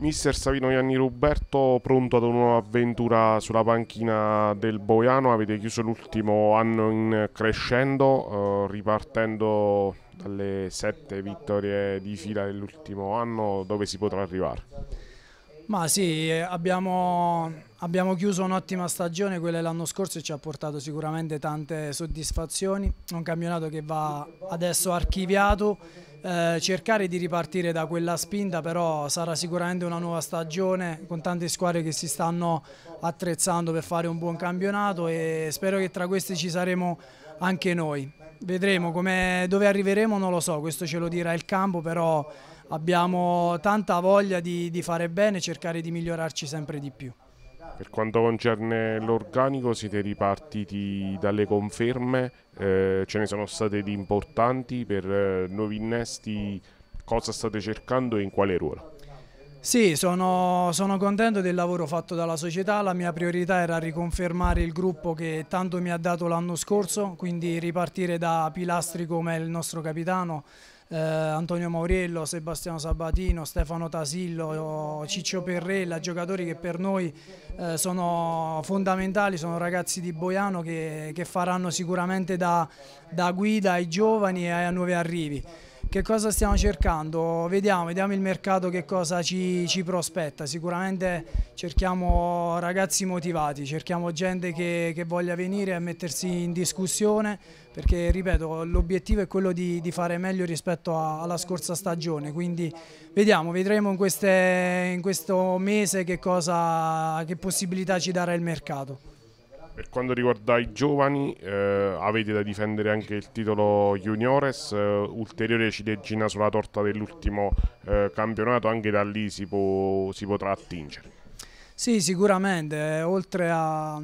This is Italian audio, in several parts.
Mister Savino Gianni Ruberto pronto ad una nuova avventura sulla panchina del Boiano, avete chiuso l'ultimo anno in crescendo, eh, ripartendo dalle sette vittorie di fila dell'ultimo anno, dove si potrà arrivare? Ma sì, abbiamo, abbiamo chiuso un'ottima stagione, quella dell'anno scorso e ci ha portato sicuramente tante soddisfazioni, un campionato che va adesso archiviato, eh, cercare di ripartire da quella spinta però sarà sicuramente una nuova stagione con tante squadre che si stanno attrezzando per fare un buon campionato e spero che tra queste ci saremo anche noi. Vedremo dove arriveremo non lo so, questo ce lo dirà il campo però abbiamo tanta voglia di, di fare bene cercare di migliorarci sempre di più. Per quanto concerne l'organico siete ripartiti dalle conferme, eh, ce ne sono state di importanti per eh, nuovi innesti, cosa state cercando e in quale ruolo? Sì, sono, sono, contento del lavoro fatto dalla società, la mia priorità era riconfermare il gruppo che tanto mi ha dato l'anno scorso, quindi ripartire da pilastri come il nostro capitano, eh, Antonio Mauriello, Sebastiano Sabatino, Stefano Tasillo, Ciccio Perrella, giocatori che per noi eh, sono fondamentali, sono ragazzi di Boiano che, che faranno sicuramente da, da guida ai giovani e ai nuovi arrivi. Che cosa stiamo cercando? Vediamo, vediamo il mercato che cosa ci, ci prospetta. Sicuramente cerchiamo ragazzi motivati, cerchiamo gente che, che voglia venire a mettersi in discussione perché ripeto l'obiettivo è quello di, di, fare meglio rispetto a, alla scorsa stagione quindi vediamo, vedremo in, queste, in questo mese che, cosa, che possibilità ci darà il mercato per quanto riguarda i giovani, eh, avete da difendere anche il titolo juniores, eh, ulteriore ciliegina sulla torta dell'ultimo eh, campionato, anche da lì si, può, si potrà attingere. Sì, sicuramente, eh, oltre a,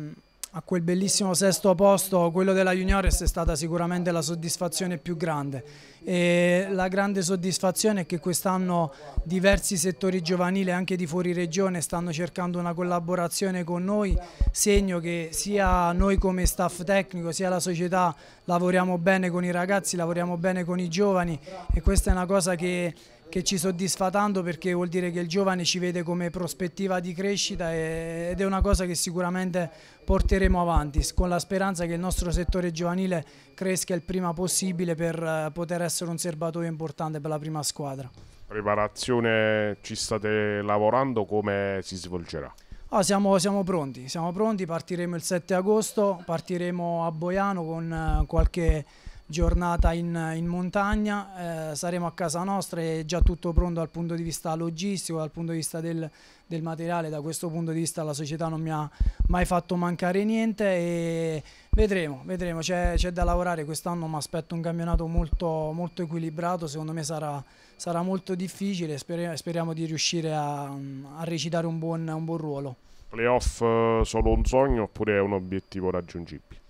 a quel bellissimo sesto posto, quello della Juniores è stata sicuramente la soddisfazione più grande. E la grande soddisfazione è che quest'anno diversi settori giovanili anche di fuori regione stanno cercando una collaborazione con noi, segno che sia noi come staff tecnico sia la società lavoriamo bene con i ragazzi, lavoriamo bene con i giovani e questa è una cosa che che ci soddisfa tanto perché vuol dire che il giovane ci vede come prospettiva di crescita ed è una cosa che sicuramente porteremo avanti con la speranza che il nostro settore giovanile cresca il prima possibile per eh, poter essere un serbatoio importante per la prima squadra. Preparazione ci state lavorando, come si svolgerà? Ah, siamo, siamo, pronti, siamo pronti, partiremo il 7 agosto, partiremo a Boiano con eh, qualche giornata in, in montagna, eh, saremo a casa nostra e già tutto pronto dal punto di vista logistico, dal punto di vista del, del, materiale, da questo punto di vista la società non mi ha mai fatto mancare niente e vedremo, vedremo. c'è, da lavorare, quest'anno mi aspetto un campionato molto, molto equilibrato, secondo me sarà, sarà molto difficile, speriamo, speriamo di riuscire a, a recitare un buon, un buon ruolo. Playoff eh, solo un sogno oppure è un obiettivo raggiungibile?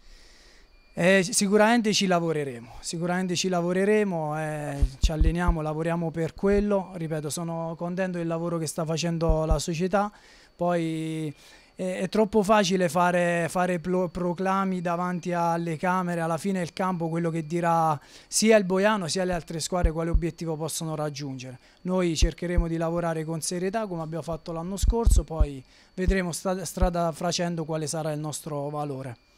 Eh, sicuramente ci lavoreremo, sicuramente ci lavoreremo, eh, ci alleniamo, lavoriamo per quello, ripeto sono contento del lavoro che sta facendo la società, poi eh, è troppo facile fare, fare proclami davanti alle camere, alla fine il campo quello che dirà sia il Boiano sia le altre squadre quale obiettivo possono raggiungere, noi cercheremo di lavorare con serietà come abbiamo fatto l'anno scorso, poi vedremo strada facendo quale sarà il nostro valore.